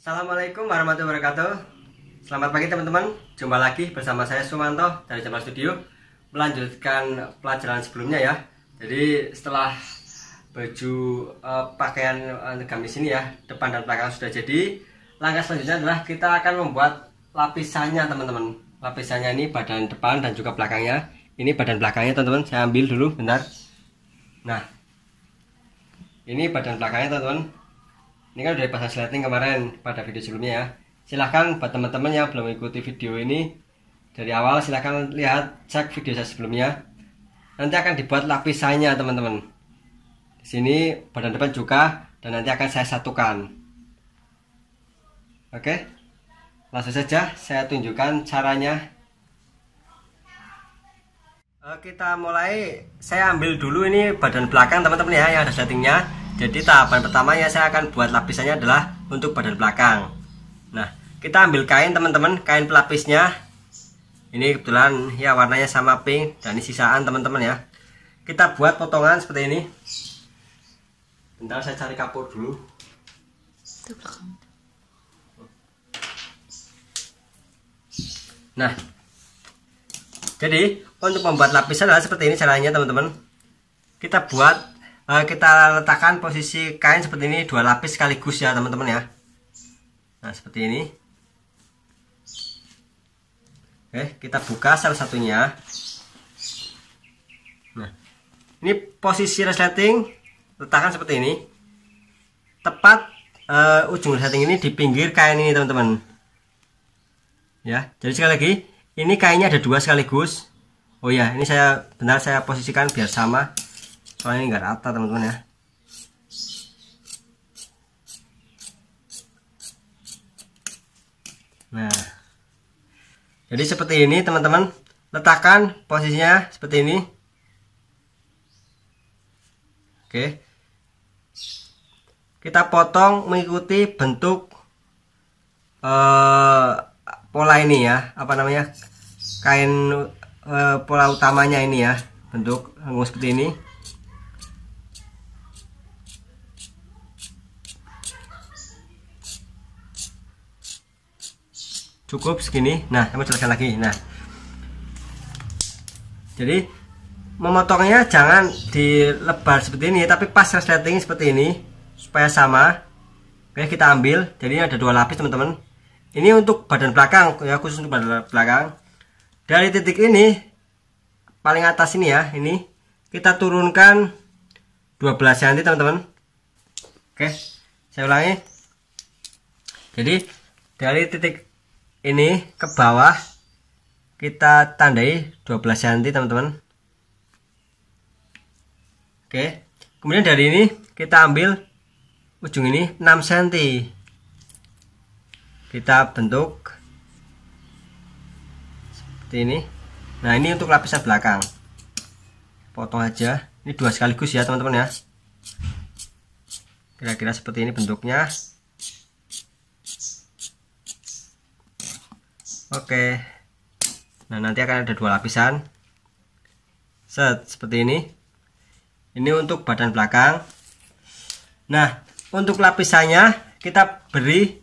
Assalamualaikum warahmatullahi wabarakatuh Selamat pagi teman-teman Jumpa lagi bersama saya Sumanto dari Jamal Studio Melanjutkan pelajaran sebelumnya ya Jadi setelah baju uh, pakaian uh, eh, gamis ini ya Depan dan belakang sudah jadi Langkah selanjutnya adalah kita akan membuat lapisannya teman-teman Lapisannya ini badan depan dan juga belakangnya Ini badan belakangnya teman-teman Saya ambil dulu bentar Nah Ini badan belakangnya teman-teman ini kan udah dipasang sliding kemarin pada video sebelumnya ya. Silahkan buat teman-teman yang belum mengikuti video ini dari awal silahkan lihat cek video saya sebelumnya. Nanti akan dibuat lapisannya teman-teman. Di sini badan depan juga dan nanti akan saya satukan. Oke, langsung saja saya tunjukkan caranya. Kita mulai, saya ambil dulu ini badan belakang teman-teman ya yang ada settingnya jadi tahapan pertama yang saya akan buat lapisannya adalah untuk badan belakang. Nah, kita ambil kain teman-teman, kain pelapisnya. Ini kebetulan ya warnanya sama pink dan ini sisaan teman-teman ya. Kita buat potongan seperti ini. Bentar saya cari kapur dulu. Nah, jadi untuk membuat lapisan adalah seperti ini caranya teman-teman. Kita buat Eh, kita letakkan posisi kain seperti ini dua lapis sekaligus ya teman-teman ya nah seperti ini oke kita buka salah satunya nah ini posisi resleting letakkan seperti ini tepat uh, ujung resleting ini di pinggir kain ini teman-teman ya jadi sekali lagi ini kainnya ada dua sekaligus oh ya ini saya benar saya posisikan biar sama soalnya oh, ini nggak rata teman-teman ya nah jadi seperti ini teman-teman letakkan posisinya seperti ini oke kita potong mengikuti bentuk uh, pola ini ya apa namanya kain uh, pola utamanya ini ya bentuk hangus eh, seperti ini cukup segini nah kamu jelaskan lagi nah jadi memotongnya jangan dilebar seperti ini tapi pas resleting seperti ini supaya sama oke kita ambil jadi ada dua lapis teman-teman ini untuk badan belakang ya khusus untuk badan belakang dari titik ini paling atas ini ya ini kita turunkan 12 cm ya, teman-teman oke saya ulangi jadi dari titik ini ke bawah kita tandai 12 cm teman-teman oke kemudian dari ini kita ambil ujung ini 6 cm kita bentuk seperti ini nah ini untuk lapisan belakang potong aja ini dua sekaligus ya teman-teman ya kira-kira seperti ini bentuknya Oke. Nah, nanti akan ada dua lapisan. Set, seperti ini. Ini untuk badan belakang. Nah, untuk lapisannya kita beri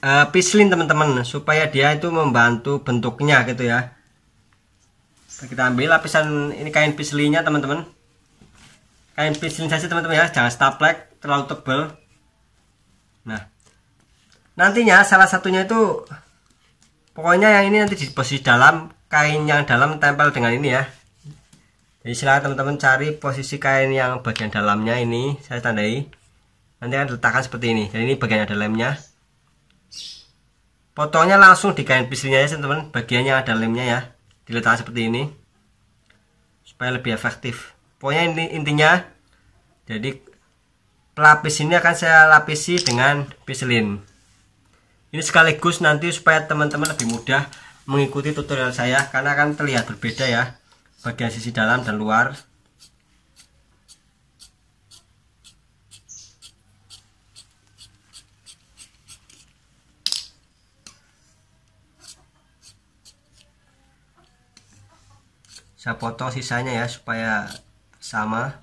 uh, pislin teman-teman supaya dia itu membantu bentuknya gitu ya. Nah, kita ambil lapisan ini kain pislinnya teman-teman. Kain pislin saja teman-teman ya, jangan staplek terlalu tebal. Nah, nantinya salah satunya itu pokoknya yang ini nanti di posisi dalam kain yang dalam tempel dengan ini ya jadi silahkan teman-teman cari posisi kain yang bagian dalamnya ini saya tandai nanti akan diletakkan seperti ini jadi ini bagian dalamnya. potongnya langsung di kain pisirnya ya teman-teman bagian yang ada lemnya ya diletakkan seperti ini supaya lebih efektif pokoknya ini intinya jadi pelapis ini akan saya lapisi dengan piselin ini sekaligus nanti supaya teman-teman lebih mudah mengikuti tutorial saya karena akan terlihat berbeda ya bagian sisi dalam dan luar saya potong sisanya ya supaya sama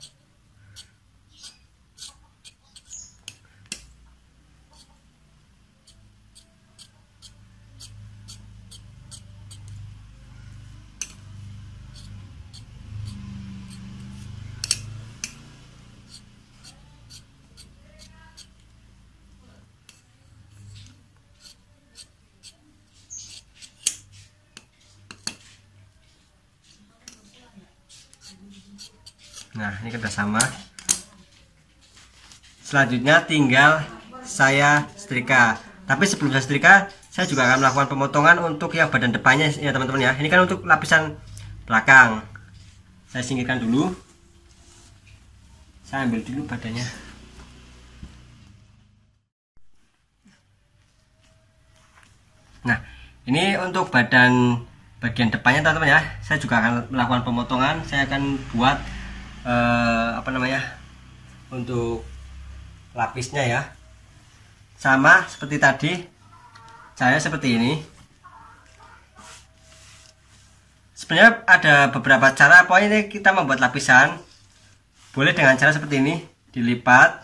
selanjutnya tinggal saya setrika tapi sebelum saya setrika saya juga akan melakukan pemotongan untuk yang badan depannya ya teman-teman ya ini kan untuk lapisan belakang saya singkirkan dulu saya ambil dulu badannya nah ini untuk badan bagian depannya teman-teman ya saya juga akan melakukan pemotongan saya akan buat eh, apa namanya untuk lapisnya ya sama seperti tadi saya seperti ini sebenarnya ada beberapa cara pokoknya kita membuat lapisan boleh dengan cara seperti ini dilipat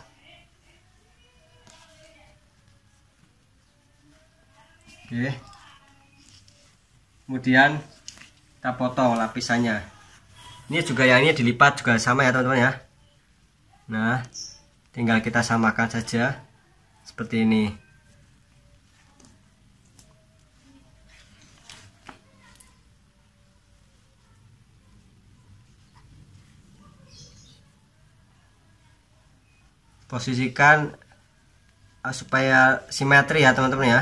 oke kemudian kita potong lapisannya ini juga yang ini dilipat juga sama ya teman-teman ya nah tinggal kita samakan saja seperti ini posisikan uh, supaya simetri ya teman-teman ya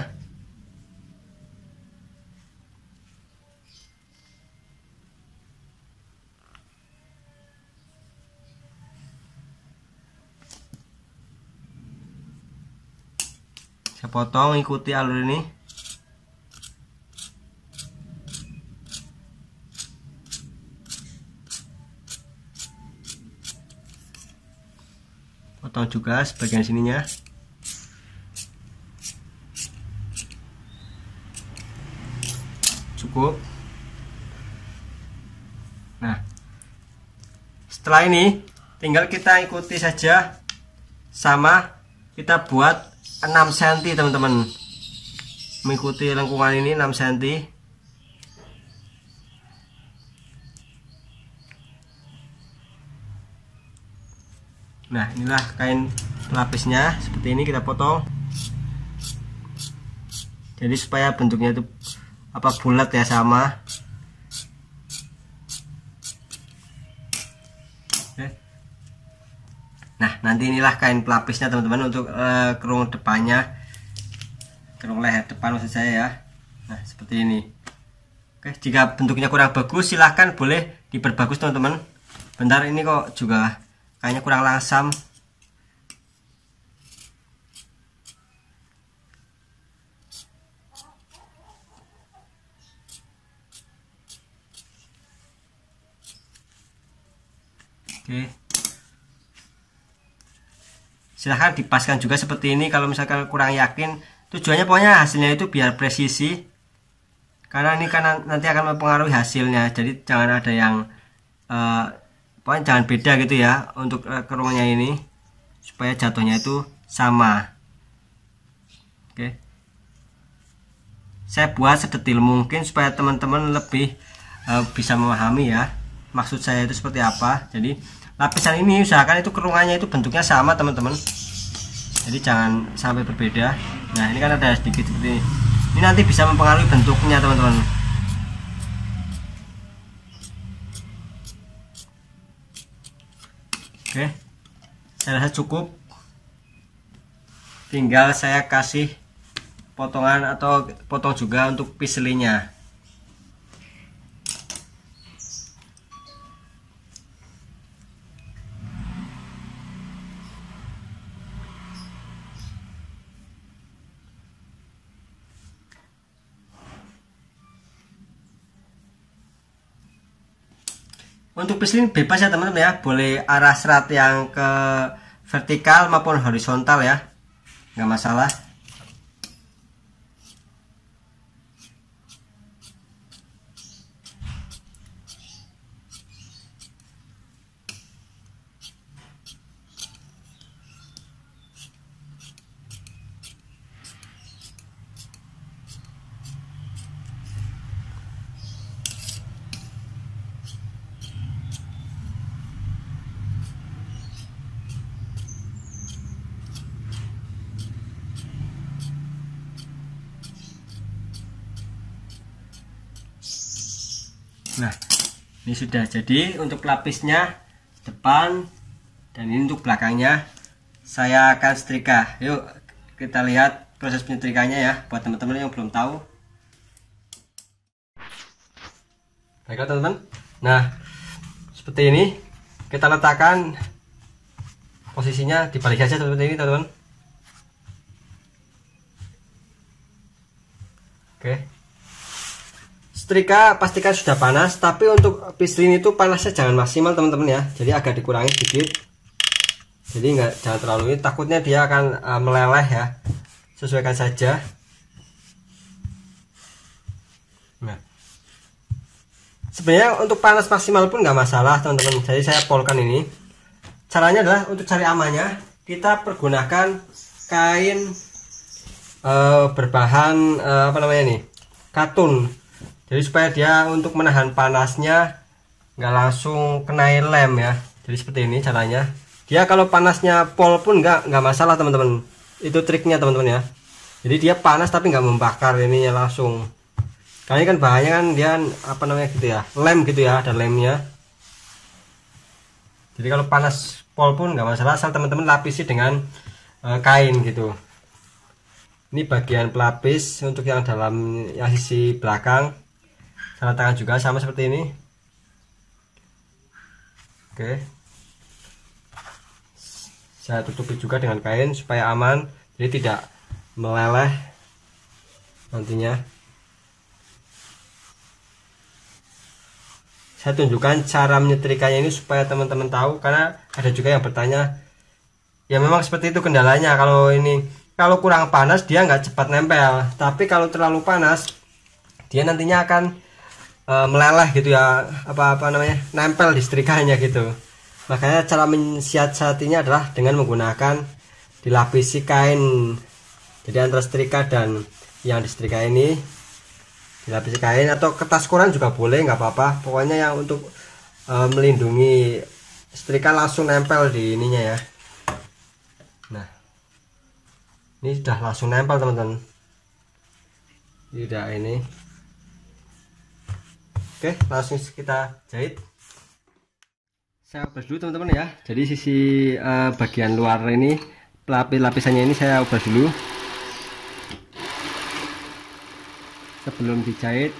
saya potong ikuti alur ini potong juga sebagian sininya cukup nah setelah ini tinggal kita ikuti saja sama kita buat 6 cm teman-teman mengikuti lengkungan ini 6 cm nah inilah kain lapisnya seperti ini kita potong jadi supaya bentuknya itu apa bulat ya sama nanti inilah kain pelapisnya teman-teman untuk uh, kerung depannya kerung leher depan maksud saya ya nah seperti ini oke jika bentuknya kurang bagus silahkan boleh diperbagus teman-teman bentar ini kok juga kayaknya kurang langsam Oke silahkan dipaskan juga seperti ini kalau misalkan kurang yakin tujuannya pokoknya hasilnya itu biar presisi karena ini kan nanti akan mempengaruhi hasilnya jadi jangan ada yang uh, pokoknya jangan beda gitu ya untuk eh, kerungnya ini supaya jatuhnya itu sama oke okay. saya buat sedetil mungkin supaya teman-teman lebih uh, bisa memahami ya maksud saya itu seperti apa jadi lapisan ini usahakan itu kerungannya itu bentuknya sama teman-teman jadi jangan sampai berbeda nah ini kan ada sedikit seperti ini ini nanti bisa mempengaruhi bentuknya teman-teman oke saya rasa cukup tinggal saya kasih potongan atau potong juga untuk piselinya untuk pislin bebas ya teman-teman ya boleh arah serat yang ke vertikal maupun horizontal ya nggak masalah ini sudah jadi untuk lapisnya depan dan ini untuk belakangnya saya akan setrika yuk kita lihat proses penyetrikanya ya buat teman-teman yang belum tahu baiklah teman-teman nah seperti ini kita letakkan posisinya di balik saja seperti ini teman-teman oke okay setrika pastikan sudah panas tapi untuk pislin itu panasnya jangan maksimal teman-teman ya jadi agak dikurangi sedikit jadi enggak jangan terlalu ini takutnya dia akan uh, meleleh ya sesuaikan saja nah sebenarnya untuk panas maksimal pun nggak masalah teman-teman jadi saya polkan ini caranya adalah untuk cari amannya kita pergunakan kain uh, berbahan uh, apa namanya nih katun jadi supaya dia untuk menahan panasnya nggak langsung kena lem ya jadi seperti ini caranya dia kalau panasnya pol pun nggak nggak masalah teman-teman itu triknya teman-teman ya jadi dia panas tapi nggak membakar ininya langsung karena kan bahaya kan dia apa namanya gitu ya lem gitu ya ada lemnya jadi kalau panas pol pun nggak masalah asal teman-teman lapisi dengan e, kain gitu ini bagian pelapis untuk yang dalam yang sisi belakang tanda tangan juga sama seperti ini oke saya tutupi juga dengan kain supaya aman jadi tidak meleleh nantinya saya tunjukkan cara menyetrikanya ini supaya teman-teman tahu karena ada juga yang bertanya ya memang seperti itu kendalanya kalau ini kalau kurang panas dia nggak cepat nempel tapi kalau terlalu panas dia nantinya akan uh, eh, meleleh gitu ya apa apa namanya nempel di setrikanya gitu makanya cara mensiasatinya adalah dengan menggunakan dilapisi kain jadi antara setrika dan yang di setrika ini dilapisi kain atau kertas koran juga boleh nggak apa-apa pokoknya yang untuk uh, melindungi setrika langsung nempel di ininya ya nah ini sudah langsung nempel teman-teman tidak ini oke langsung kita jahit saya ubah dulu teman-teman ya jadi sisi uh, bagian luar ini lapis lapisannya ini saya ubah dulu sebelum dijahit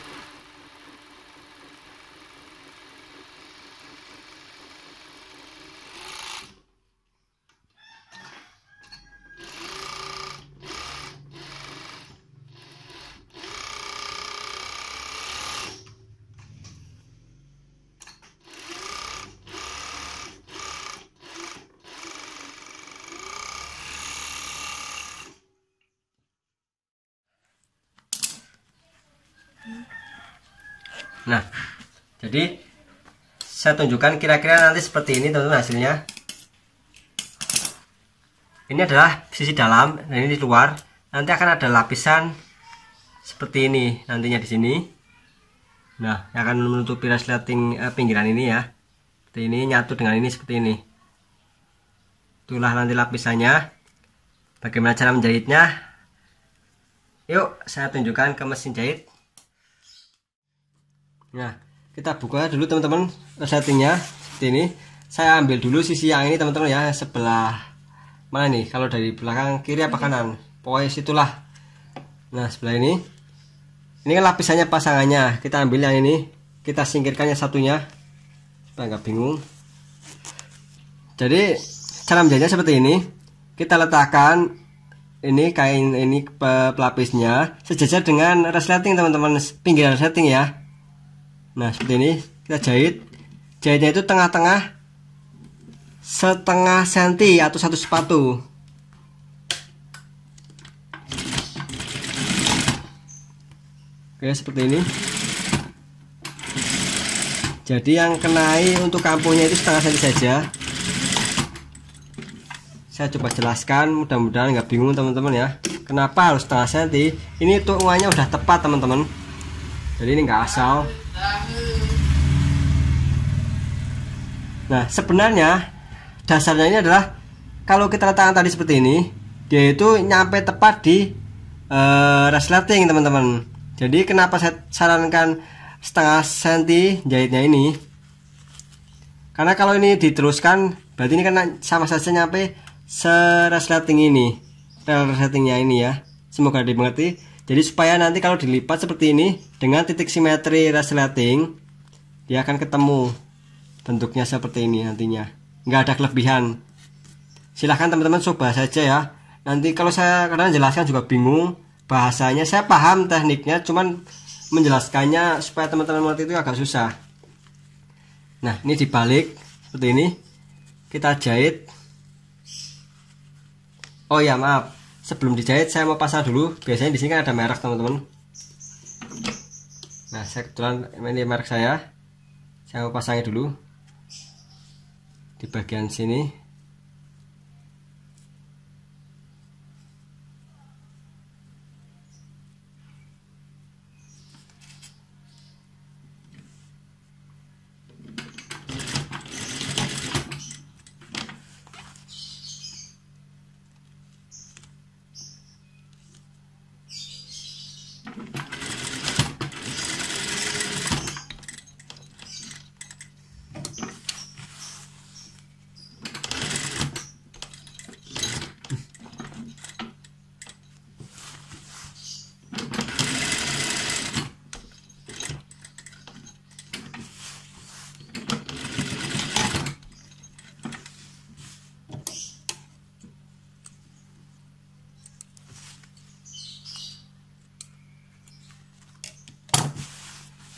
nah jadi saya tunjukkan kira-kira nanti seperti ini teman-teman hasilnya ini adalah sisi dalam dan ini di luar nanti akan ada lapisan seperti ini nantinya di sini nah akan menutupi resleting eh, pinggiran ini ya seperti ini nyatu dengan ini seperti ini itulah nanti lapisannya bagaimana cara menjahitnya yuk saya tunjukkan ke mesin jahit nah kita buka dulu teman-teman settingnya seperti ini saya ambil dulu sisi yang ini teman-teman ya sebelah mana nih kalau dari belakang kiri apa kanan pokoknya situlah nah sebelah ini ini kan lapisannya pasangannya kita ambil yang ini kita singkirkannya satunya supaya nggak bingung jadi cara menjadinya seperti ini kita letakkan ini kain ini pelapisnya sejajar dengan resleting teman-teman pinggiran resleting ya nah seperti ini kita jahit jahitnya itu tengah-tengah setengah senti atau satu sepatu oke seperti ini jadi yang kenai untuk kampungnya itu setengah senti saja saya coba jelaskan mudah-mudahan nggak bingung teman-teman ya kenapa harus setengah senti ini tuangannya udah tepat teman-teman jadi ini nggak asal Nah, sebenarnya dasarnya ini adalah kalau kita letakkan tadi seperti ini, dia itu nyampe tepat di uh, eh, resleting teman-teman. Jadi kenapa saya sarankan setengah senti jahitnya ini? Karena kalau ini diteruskan, berarti ini kena sama saja nyampe resleting ini, resletingnya ini ya. Semoga dimengerti. Jadi supaya nanti kalau dilipat seperti ini dengan titik simetri resleting, dia akan ketemu bentuknya seperti ini nantinya nggak ada kelebihan silahkan teman-teman coba saja ya nanti kalau saya karena jelaskan juga bingung bahasanya saya paham tekniknya cuman menjelaskannya supaya teman-teman mengerti itu agak susah nah ini dibalik seperti ini kita jahit oh ya maaf sebelum dijahit saya mau pasang dulu biasanya di sini kan ada merek teman-teman nah saya kebetulan ini merek saya saya mau pasangnya dulu di bagian sini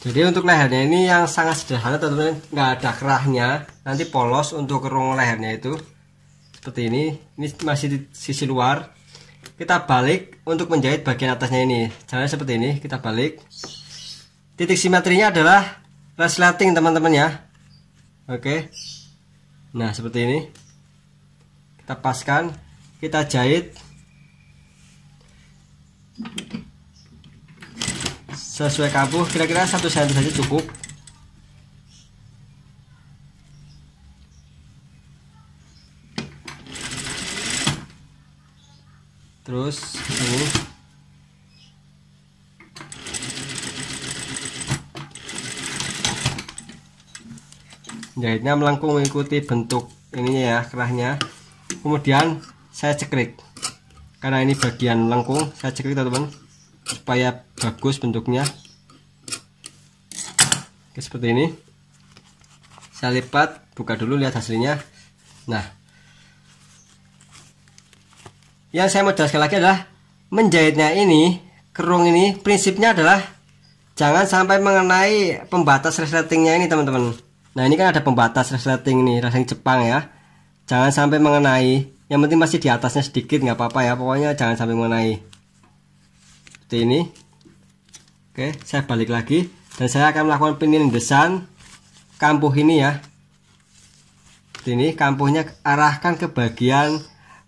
jadi untuk lehernya ini yang sangat sederhana teman-teman nggak ada kerahnya nanti polos untuk kerung lehernya itu seperti ini ini masih di sisi luar kita balik untuk menjahit bagian atasnya ini caranya seperti ini kita balik titik simetrinya adalah resleting teman-teman ya oke nah seperti ini kita paskan kita jahit sesuai kapur kira-kira satu sendok saja cukup terus tuh jahitnya melengkung mengikuti bentuk ininya ya kerahnya kemudian saya cekrik karena ini bagian lengkung saya cekrik teman-teman supaya bagus bentuknya Oke, seperti ini saya lipat buka dulu lihat hasilnya nah yang saya mau jelaskan lagi adalah menjahitnya ini kerung ini prinsipnya adalah jangan sampai mengenai pembatas resletingnya ini teman-teman nah ini kan ada pembatas resleting ini resleting Jepang ya jangan sampai mengenai yang penting masih di atasnya sedikit nggak apa-apa ya pokoknya jangan sampai mengenai seperti ini Oke, saya balik lagi dan saya akan melakukan penindasan kampuh ini ya. Ini kampuhnya arahkan ke bagian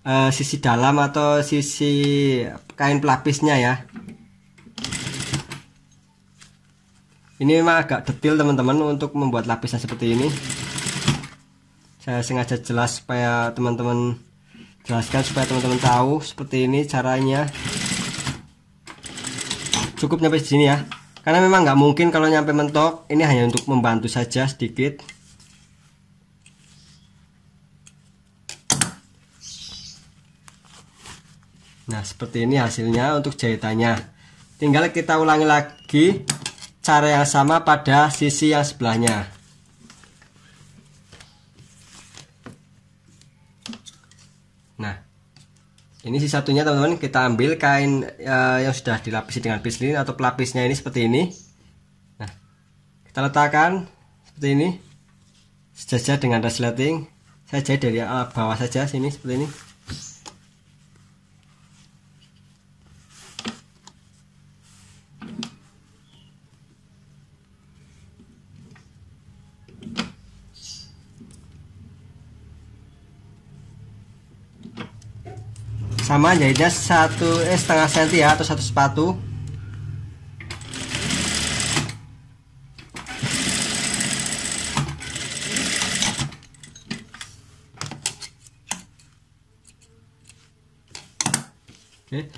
e, sisi dalam atau sisi kain pelapisnya ya. Ini memang agak detail teman-teman untuk membuat lapisan seperti ini. Saya sengaja jelas supaya teman-teman jelaskan supaya teman-teman tahu seperti ini caranya cukup nyampe sini ya karena memang nggak mungkin kalau nyampe mentok ini hanya untuk membantu saja sedikit nah seperti ini hasilnya untuk jahitannya tinggal kita ulangi lagi cara yang sama pada sisi yang sebelahnya ini sih satunya teman-teman kita ambil kain uh, yang sudah dilapisi dengan piselin atau pelapisnya ini seperti ini nah kita letakkan seperti ini sejajar dengan resleting saya jahit dari eh, bawah saja sini seperti ini sama jahitnya satu eh setengah senti ya atau satu sepatu Oke.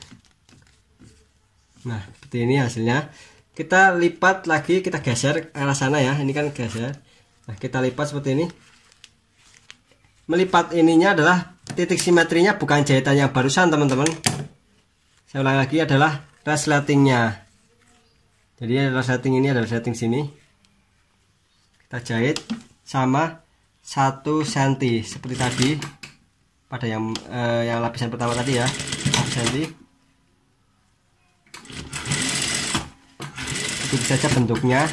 Nah, seperti ini hasilnya. Kita lipat lagi, kita geser arah sana ya. Ini kan geser. Nah, kita lipat seperti ini. Melipat ininya adalah titik simetrinya bukan jahitan yang barusan teman-teman saya ulang lagi adalah resletingnya jadi resleting ini adalah resleting sini kita jahit sama 1 cm seperti tadi pada yang eh, yang lapisan pertama tadi ya 1 cm itu saja bentuknya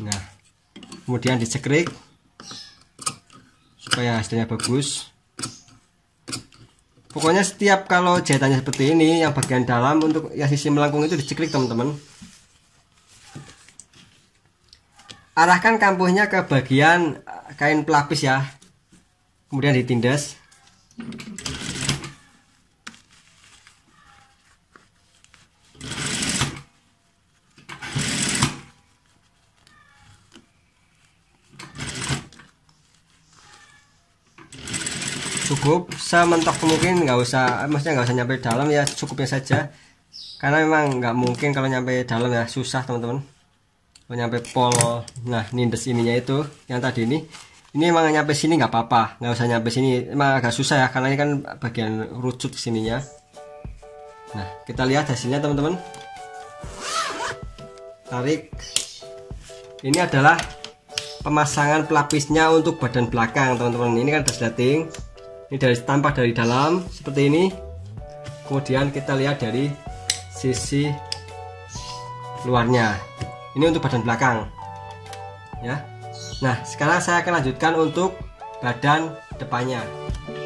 nah kemudian dicekrik supaya hasilnya bagus pokoknya setiap kalau jahitannya seperti ini yang bagian dalam untuk ya sisi melengkung itu diceklik teman-teman arahkan kampuhnya ke bagian eh, kain pelapis ya kemudian ditindas cukup sementok mungkin nggak usah maksudnya nggak usah nyampe dalam ya cukupnya saja karena memang nggak mungkin kalau nyampe dalam ya susah teman-teman kalau nyampe pol nah nindes ininya itu yang tadi ini ini emang nyampe sini nggak apa-apa nggak usah nyampe sini emang agak susah ya karena ini kan bagian rucut sininya nah kita lihat hasilnya teman-teman tarik ini adalah pemasangan pelapisnya untuk badan belakang teman-teman ini kan ada slating ini dari tampak dari dalam seperti ini kemudian kita lihat dari sisi luarnya ini untuk badan belakang ya Nah sekarang saya akan lanjutkan untuk badan depannya